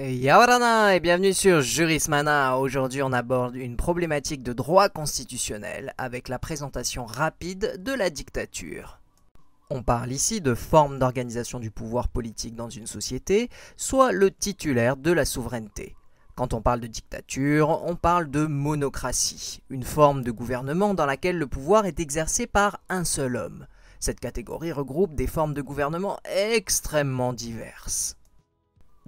Yawarana et bienvenue sur Jurismana. Aujourd'hui, on aborde une problématique de droit constitutionnel avec la présentation rapide de la dictature. On parle ici de forme d'organisation du pouvoir politique dans une société, soit le titulaire de la souveraineté. Quand on parle de dictature, on parle de monocratie, une forme de gouvernement dans laquelle le pouvoir est exercé par un seul homme. Cette catégorie regroupe des formes de gouvernement extrêmement diverses.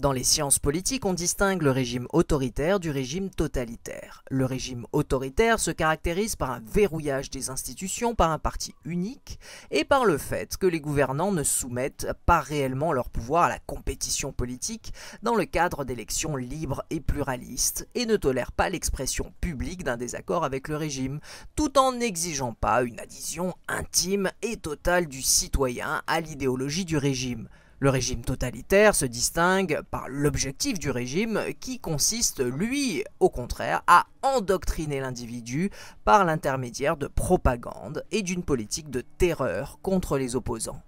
Dans les sciences politiques, on distingue le régime autoritaire du régime totalitaire. Le régime autoritaire se caractérise par un verrouillage des institutions par un parti unique et par le fait que les gouvernants ne soumettent pas réellement leur pouvoir à la compétition politique dans le cadre d'élections libres et pluralistes et ne tolèrent pas l'expression publique d'un désaccord avec le régime, tout en n'exigeant pas une adhésion intime et totale du citoyen à l'idéologie du régime. Le régime totalitaire se distingue par l'objectif du régime qui consiste, lui, au contraire, à endoctriner l'individu par l'intermédiaire de propagande et d'une politique de terreur contre les opposants.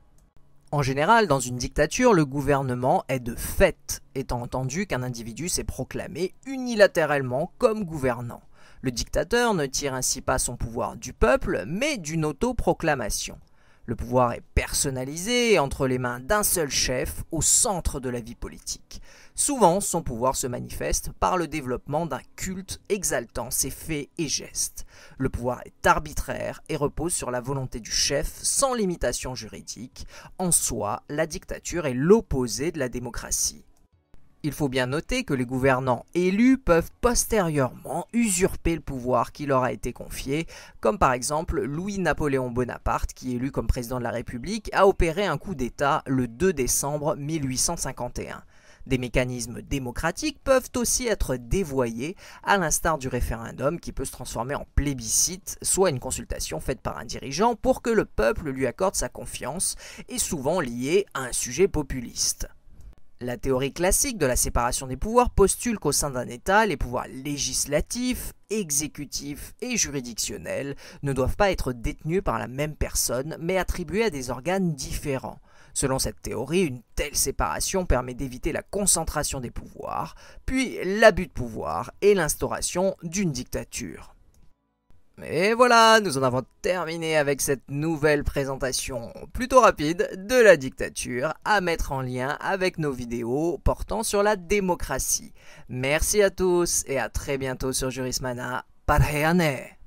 En général, dans une dictature, le gouvernement est de fait, étant entendu qu'un individu s'est proclamé unilatéralement comme gouvernant. Le dictateur ne tire ainsi pas son pouvoir du peuple, mais d'une autoproclamation. Le pouvoir est personnalisé entre les mains d'un seul chef au centre de la vie politique. Souvent, son pouvoir se manifeste par le développement d'un culte exaltant ses faits et gestes. Le pouvoir est arbitraire et repose sur la volonté du chef sans limitation juridique. En soi, la dictature est l'opposé de la démocratie. Il faut bien noter que les gouvernants élus peuvent postérieurement usurper le pouvoir qui leur a été confié, comme par exemple Louis-Napoléon Bonaparte, qui élu comme président de la République, a opéré un coup d'État le 2 décembre 1851. Des mécanismes démocratiques peuvent aussi être dévoyés, à l'instar du référendum qui peut se transformer en plébiscite, soit une consultation faite par un dirigeant pour que le peuple lui accorde sa confiance, et souvent liée à un sujet populiste. La théorie classique de la séparation des pouvoirs postule qu'au sein d'un État, les pouvoirs législatifs, exécutifs et juridictionnels ne doivent pas être détenus par la même personne, mais attribués à des organes différents. Selon cette théorie, une telle séparation permet d'éviter la concentration des pouvoirs, puis l'abus de pouvoir et l'instauration d'une dictature. Et voilà, nous en avons terminé avec cette nouvelle présentation plutôt rapide de la dictature à mettre en lien avec nos vidéos portant sur la démocratie. Merci à tous et à très bientôt sur Jurismana. Parheane